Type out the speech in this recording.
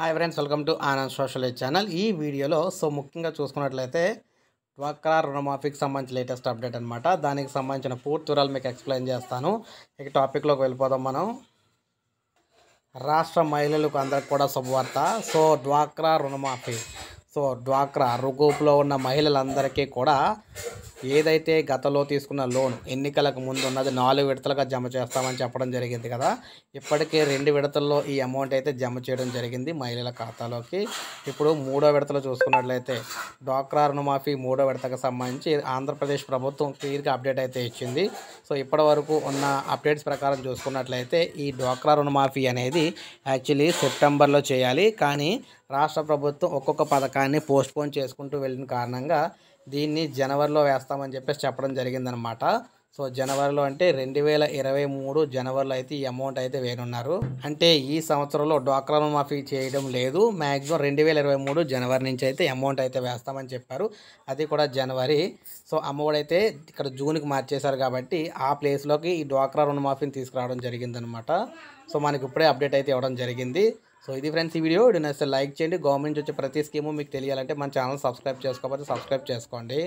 hi friends welcome to Anand social channel ఈ వీడియోలో so ముఖ్యంగా చూసుకున్నట్లయితే డ్వాక్రా రుణమాఫీకి సంబంధించి లేటెస్ట్ అప్డేట్ అనమాట దానికి సంబంధించిన పూర్తి వివరాలు మీకు ఎక్స్ప్లెయిన్ చేస్తాను ఇక టాపిక్లోకి వెళ్ళిపోదాం మనం రాష్ట్ర మహిళలకు అందరికి కూడా శుభవార్త సో డ్వాక్రా రుణమాఫీ సో డ్వాక్రా రుగూపులో ఉన్న మహిళలందరికీ కూడా ఏదైతే గతంలో తీసుకున్న లోన్ ఎన్నికలకు ముందు ఉన్నది నాలుగు విడతలుగా జమ చేస్తామని చెప్పడం జరిగింది కదా ఇప్పటికే రెండు విడతల్లో ఈ అమౌంట్ అయితే జమ చేయడం జరిగింది మహిళల ఖాతాలోకి ఇప్పుడు మూడో విడతలో చూసుకున్నట్లయితే డ్వాక్రా రుణమాఫీ మూడో విడతకు సంబంధించి ఆంధ్రప్రదేశ్ ప్రభుత్వం క్లియర్గా అప్డేట్ అయితే ఇచ్చింది సో ఇప్పటి వరకు ఉన్న అప్డేట్స్ ప్రకారం చూసుకున్నట్లయితే ఈ డ్వాక్రా రుణమాఫీ అనేది యాక్చువల్లీ సెప్టెంబర్లో చేయాలి కానీ రాష్ట్ర ప్రభుత్వం ఒక్కొక్క పథకాన్ని పోస్ట్పోన్ చేసుకుంటూ వెళ్ళిన కారణంగా దీన్ని జనవరిలో వేస్తామని చెప్పేసి చెప్పడం జరిగిందనమాట సో జనవరిలో అంటే రెండు వేల ఇరవై మూడు జనవరిలో అయితే ఈ అమౌంట్ అయితే వేయనున్నారు అంటే ఈ సంవత్సరంలో డ్వాక్రా మాఫీ చేయడం లేదు మ్యాక్సిమం రెండు వేల ఇరవై మూడు జనవరి నుంచి అయితే అమౌంట్ అయితే వేస్తామని చెప్పారు అది కూడా జనవరి సో అమౌంట్ అయితే ఇక్కడ జూన్కి మార్చేశారు కాబట్టి ఆ ప్లేస్లోకి ఈ డ్వాక్రా రుణమాఫీని తీసుకురావడం జరిగిందనమాట సో మనకి ఇప్పుడే అప్డేట్ అయితే ఇవ్వడం జరిగింది సో ఇది ఫ్రెండ్స్ ఈ వీడియో నచ్చితే లైక్ చేయండి గవర్నమెంట్ వచ్చే ప్రతి స్కీము మీకు తెలియాలంటే మన ఛానల్ సబ్స్క్రైబ్ చేసుకోకపోతే సబ్స్క్రైబ్ చేసుకోండి